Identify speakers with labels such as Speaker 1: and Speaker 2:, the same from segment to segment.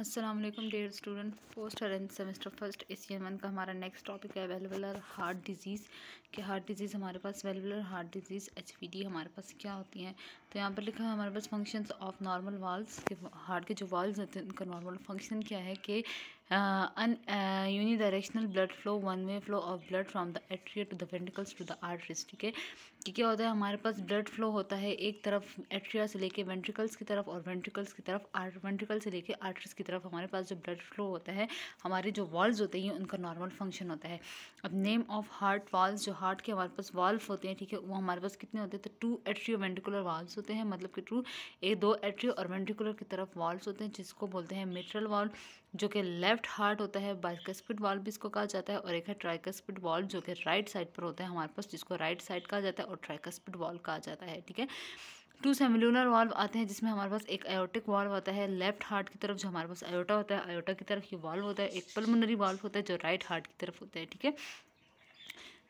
Speaker 1: Aslam dear student post हरेंथ semester first एशियन one का हमारा नेक्स्ट टॉपिक है वेलवेलर हार्ट डिजीज़ कि हार्ट डिजीज़ हमारे पास वेलवेलर हार्ट डिजीज़ एचवीडी हमारे पास क्या होती हैं तो यहाँ पर लिखा है हमारे पास फंक्शंस ऑफ नॉर्मल वाल्स के हार्ट के जो वाल्स होते हैं उनका नॉर्मल फंक्शन क्या है कि unidirectional blood flow one way flow of blood from the atria to the ventricles to the arteries ठीक है कि क्या होता है हमारे पास ब्लड फ्लो होता है एक तरफ एट्रिया से लेके वेंट्रिकल्स की तरफ और वेंट्रिकल्स की तरफ आर्ट वेंट्रिकल से लेके आर्टरीज की तरफ हमारे पास जो ब्लड फ्लो होता है हमारे जो वॉल्व्स होते हैं उनका नॉर्मल फंक्शन होता है अब नेम ऑफ हार्ट वॉल्व्स जो हार्ट के हमारे पास वॉल्व होते हैं ठीक है वो हमारे पास कितने होते हैं तो टू एट्रियो वेंटिकुलर वॉल्व्स होते हैं मतलब कि टू एक दो एट्रियो और वेंटिकुलर की तरफ वॉल्व्स होते हैं जिसको बोलते हैं मेट्रल वॉल्व जो कि लेफ्ट हार्ट होता है बाइकस्पिड वॉल्व भी इसको कहा जाता है और एक है ट्राइकस्पिड वाल्व जो कि राइट साइड पर होता है हमारे पास जिसको राइट साइड कहा जाता है और ट्राइकस्पिड वाल्व कहा जाता है ठीक है टू सेमिलुलर वाल्व आते हैं जिसमें हमारे पास एक आयोटिक वाल्व आता है लेफ्ट हार्ट की तरफ जो हमारे पास अयोटा होता है आयोटा की तरफ ये वॉल्व होता है एक पल्मोनरी वाल्व होता है जो राइट हार्ट की तरफ होता है ठीक है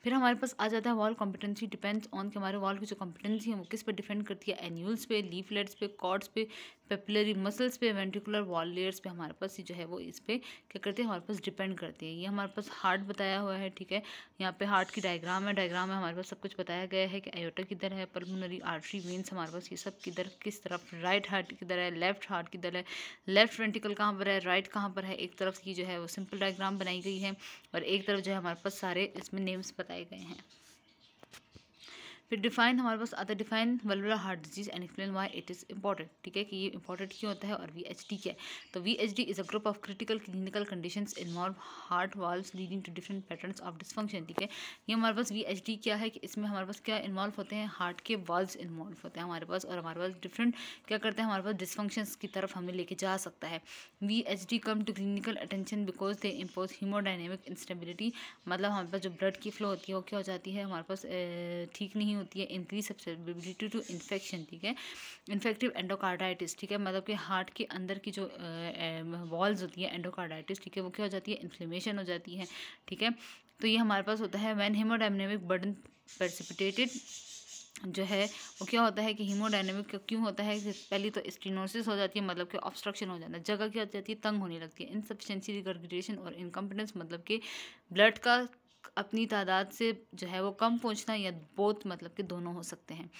Speaker 1: फिर हमारे पास आ जाता है वॉल कॉम्पिटेंसी डिपेंड्स ऑन कि हमारे वॉल की जो कॉम्पिटेंसी है वो किस पर डिपेंड करती है एन्यूल्स पे लीफलेट्स पे कॉर्ड्स पे पेपुलरी मसल्स पे वेंटिकुलर वॉल लेयर्स पे हमारे पास ये जो है वो इस पर क्या करते हैं हमारे पास डिपेंड करती है ये हमारे पास हार्ट बताया हुआ है ठीक है यहाँ पे हार्ट की डायग्राम है डायग्राम में हमारे पास सब कुछ बताया गया है कि एयोटा किधर है पल्मोनरी आर्टरी वेंस हमारे पास ये सब किधर किस तरफ राइट हार्ट किधर है लेफ्ट हार्ट किधर है लेफ्ट वेंटिकल कहाँ पर है राइट कहाँ पर है एक तरफ की जो है वो सिंपल डायग्राम बनाई गई है और एक तरफ जो है हमारे पास सारे इसमें नेम्स बताए गए हैं फिर डिफाइन हमारे पास आता है define valvular heart disease and explain why it is important ठीक है कि ये इंपॉर्टेंट क्यों होता है और वी एच डी क्या है तो V H D is a group of critical clinical condition involve heart valve leading to different pattern of dysfunction ठीक है ये हमारे पास वी एच डी क्या है कि इसमें हमारे पास क्या इन्वॉल्व होते हैं हार्ट के वाल्व इन्वॉल्व होते हैं हमारे पास और हमारे पास डिफरेंट क्या करते हैं हमारे पास डिसफंक्शंस की तरफ हमें लेके जा सकता है V H D come to clinical attention because they impose hemodynamic instability मतलब हमारे पास जो ब्लड की फ्लो होती है वो क्या हो जाती है हमारे पास ठीक नहीं होती है इंक्रीज सब्सेबिलिटी टू इन्फेक्शन ठीक है इन्फेक्टिव एंडोकार्डाइटिस ठीक है मतलब कि हार्ट के अंदर की जो वॉल्स होती है एंडोकार्डाइटिस ठीक है वो क्या हो जाती है इन्फ्लेमेशन हो जाती है ठीक है तो ये हमारे पास होता है वैन हीमोडाइनमिक बर्डन परसिपिटेटेड जो है वो क्या होता है कि हीमोडाइनमिक क्यों होता है पहली तो स्टीनोसिस हो जाती है मतलब कि ऑब्स्ट्रक्शन हो जाना जगह क्या हो जाती है तंग होने लगती है इनसफिशेंसी रिग्रेडेशन और इनकम्पिटेंस मतलब कि ब्लड का अपनी तादाद से जो है वो कम पहुंचना या बहुत मतलब कि दोनों हो सकते हैं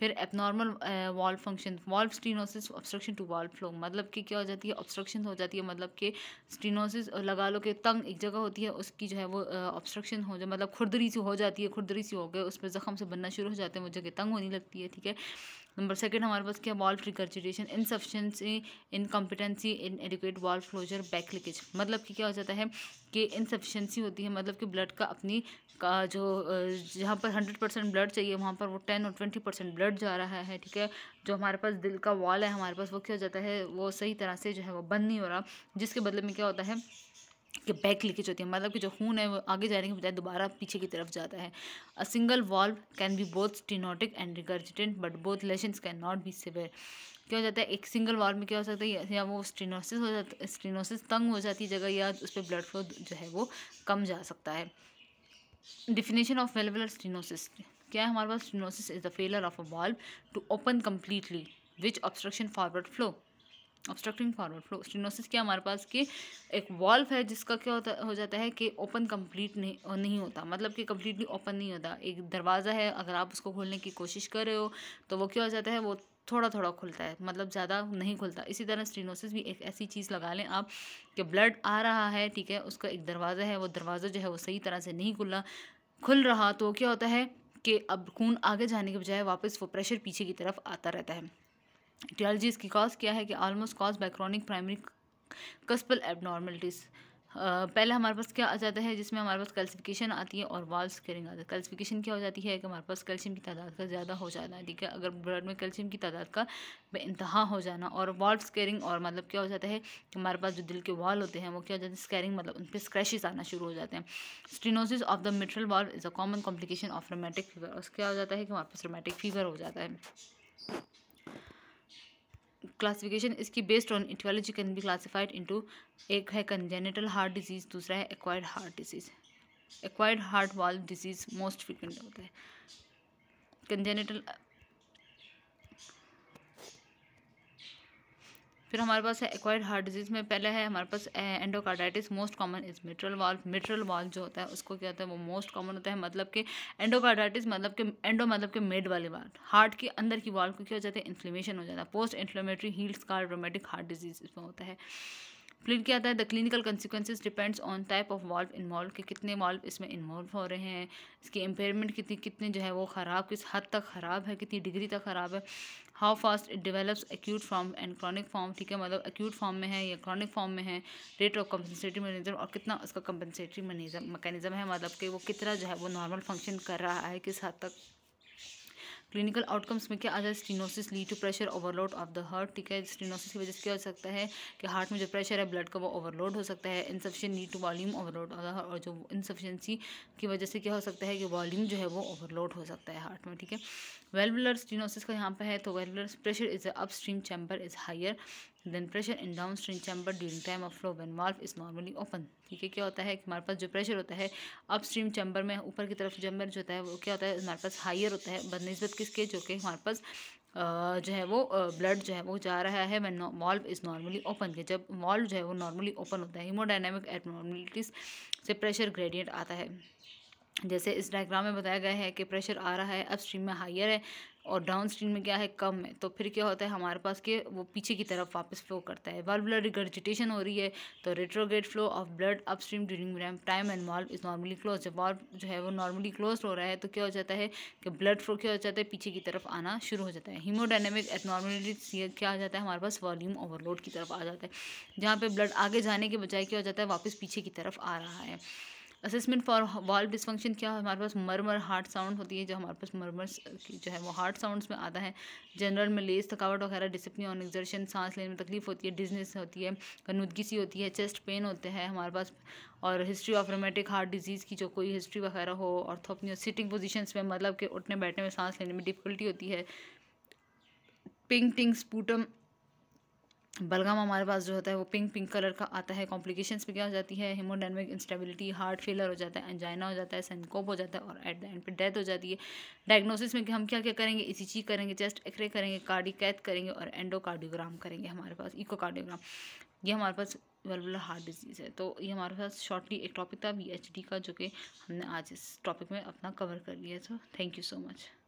Speaker 1: फिर abnormal valve function valve stenosis obstruction to valve flow मतलब कि क्या हो जाती है ऑब्स्ट्रक्शन हो जाती है मतलब कि स्टीनोसिस लगा लो कि तंग एक जगह होती है उसकी जो है वो ऑब्स्ट्रक्शन हो जाए मतलब खुरदरी सी हो जाती है खुरदरी सी हो गए उस पर ज़ख़म से बनना शुरू हो जाते हैं वो जगह तंग होने लगती है ठीक है नंबर सेकंड हमारे पास क्या valve regurgitation insufficiency incompetency inadequate valve closure back leakage मतलब कि क्या हो जाता है कि इनसफिशेंसी होती है मतलब कि ब्लड का अपनी का जो जहाँ पर हंड्रेड परसेंट ब्लड चाहिए वहाँ पर वो टेन और ट्वेंटी परसेंट ब्लड जा रहा है ठीक है जो हमारे पास दिल का वॉल है हमारे पास वो क्या हो जाता है वो सही तरह से जो है वो बंद नहीं हो रहा जिसके बदले में क्या होता है कि बैक लीकेज होती है मतलब कि जो खून है वो आगे जाने के बजाय दोबारा पीछे की तरफ जाता है a single valve can be both stenotic and regurgitant but both lesions can not be severe क्या हो जाता है एक सिंगल वॉल्व में क्या हो सकता है या वो स्टीनोसिस हो जाता स्टीनोसिस तंग हो जाती है जगह या उस पर ब्लड फ्लो जो है वो कम जा सकता है डिफिनेशन ऑफ वेलवेलर स्टीनोसिस क्या है हमारे पास stenosis is the failure of a valve to open completely which obstruction forward flow obstructing forward flow stenosis क्या हमारे पास कि एक वॉल्व है जिसका क्या होता हो जाता है कि ओपन कंप्लीट नहीं नहीं होता मतलब कि कम्प्लीटली ओपन नहीं होता एक दरवाज़ा है अगर आप उसको खोलने की कोशिश कर रहे हो तो वो क्या हो जाता है वो थोड़ा थोड़ा खुलता है मतलब ज़्यादा नहीं खुलता इसी तरह स्ट्रीनोसिस भी एक ऐसी चीज़ लगा लें आप कि ब्लड आ रहा है ठीक है उसका एक दरवाज़ा है वो दरवाज़ा जो है वो सही तरह से नहीं खुला खुल रहा तो क्या होता है कि अब खून आगे जाने के बजाय वापस वो प्रेशर पीछे की तरफ आता रहता है टियालजी इसकी कॉज क्या है कि almost cause by chronic primary cuspal abnormalities पहले हमारे पास क्या आ जाता है जिसमें हमारे पास कैल्सिफिकेशन आती है और वाल्व स्केरिंग आता है कैल्सिफिकेशन क्या हो जाती है कि हमारे पास कैल्शियम की तादाद का ज़्यादा हो जाना है ठीक है अगर ब्लड में कैल्शियम की तादाद का इंतहा हो जाना और वाल्व स्केरिंग और मतलब क्या हो जाता है कि हमारे पास जो दिल के वाल होते हैं वो क्या हो जाते हैं स्केरिंग मतलब उन पर स्क्रैशेज आना शुरू हो जाते हैं stenosis of the mitral valve is a common complication of rheumatic fever और क्या हो जाता है कि हमारे पास रोमेटिक फीवर हो जाता है क्लासिफिकेशन इसकी based on etiology can be classified into एक है कंजेनेटल हार्ट डिजीज़ दूसरा है acquired heart disease acquired heart valve disease most frequent होता है कंजेनेटल फिर हमारे पास है एक्वायर्ड हार्ट डिजीज़ में पहले है हमारे पास endocarditis most common is mitral valve mitral valve जो होता है उसको क्या होता है वो मोस्ट कॉमन होता है मतलब कि एंडोकार्डाइटिस मतलब कि एंडो मतलब कि मेड वाले वाल्व हार्ट के अंदर की वाल्व को क्या हो जाता है इन्फ्लेमेशन हो जाता है पोस्ट इन्फ्लेमेटरी हील्स का रोमेटिक हार्ट डिजीज़ इसमें होता है फ्लिड क्या आता है the clinical consequences depends on type of valve involve कि कितने वाल्व इसमें इन्वॉल्व हो रहे हैं इसकी इम्पेयरमेंट कितनी कितने जो है वो ख़राब किस हद तक ख़राब है कितनी डिग्री तक ख़राब है how fast it develops acute form and chronic form ठीक है मतलब एक्यूट फॉर्म में है या क्रॉनिक फॉर्म में है रेट ऑफ कंपनसेटरी मैनेजम और कितना उसका कंपनसेटरी मैनेजम मैकेनिज़म है मतलब कि वो कितना जो है वो नॉर्मल फंक्शन कर रहा है किस हद तक क्लिनिकल आउटकम्स में क्या आ जाए stenosis lead to pressure overload of the heart ठीक है स्टीनोसिस की वजह से क्या हो सकता है कि हार्ट में जो प्रेशर है ब्लड का वो ओवरलोड हो सकता है insufficient lead to volume overload of the heart और जो इनसफिशेंसी की वजह से क्या हो सकता है कि वॉल्यूम जो है वो ओवरलोड हो सकता है हार्ट में ठीक है वेलबुलर स्टीनोसिस का यहाँ पर है तो वेलबुलर pressure is upstream chamber is higher than pressure in downstream chamber during time of flow one valve is normally open ठीक है क्या होता है कि हमारे पास जो प्रेशर होता है अप स्ट्रीम चैम्बर में ऊपर की तरफ चैम्बर जो होता है वो क्या होता है हमारे पास हाइयर होता है बनस्बत किसके जो कि हमारे पास जो है वो ब्लड जो है वो जा रहा है when valve is normally open के जब वॉल्व जो है वो नॉर्मली ओपन होता है हीमोडाइनमिक एबनॉर्मलिटीज़ से प्रेशर ग्रेडियंट आता है जैसे इस डायग्राम में बताया गया है कि प्रेशर आ रहा है अपस्ट्रीम में हाइयर है और डाउन स्ट्रीम में क्या है कम है तो फिर क्या होता है हमारे पास के वो पीछे की तरफ वापस फ्लो करता है ब्लड रिगर्जिटेशन हो रही है तो retrograde flow of blood upstream during time and valve is normally close जब वाल्व जो है वो नॉर्मली क्लोज हो रहा है तो क्या हो जाता है कि ब्लड फ्लो क्या हो जाता है पीछे की तरफ आना शुरू हो जाता है हीमोडाइनमिक एथनॉर्मलिटी क्या हो जाता है हमारे पास वॉल्यूम ओवरलोड की तरफ आ जाता है जहाँ पर ब्लड आगे जाने के बजाय क्या हो जाता है वापस पीछे की तरफ आ रहा है असेसमेंट फॉर वाल्व डिसफंक्शन क्या हमारे पास मरमर हार्ट साउंड होती है जो हमारे पास मरमर जो है वो हार्ट साउंड्स में आता है जनरल में लेस थकावट वगैरह डिसिप्लिन और एग्जर्शन सांस लेने में तकलीफ होती है डिजनेस होती है कनुदगी सी होती है चेस्ट पेन होते हैं हमारे पास और history of rheumatic heart disease की जो कोई हिस्ट्री वगैरह हो और ऑर्थोपनी सिटिंग पोजिशन में मतलब कि उठने बैठने में सांस लेने में डिफिकल्टी होती है पिंकटिंग स्पूटम बलगम हमारे पास जो होता है वो पिंक पिंक कलर का आता है कॉम्प्लिकेशंस पे क्या हो जाती है हीमोडाइनमिक इंस्टेबिलिटी हार्ट फेलर हो जाता है एंजाइना हो जाता है सेंकोप हो जाता है और एट द एंड पे डेथ हो जाती है डायग्नोसिस में हम क्या क्या करेंगे ई करेंगे चेस्ट एक्सरे करेंगे कार्डिकैथ करेंगे और एंडोकार्डियोग्राम करेंगे हमारे पास इकोकार्डियोग्राम ये हमारे पास वर्बुलर हार्ट डिजीज़ है तो ये हमारे पास शॉर्टली एक टॉपिक था बी का जो कि हमने आज इस टॉपिक में अपना कवर कर लिया so thank you so much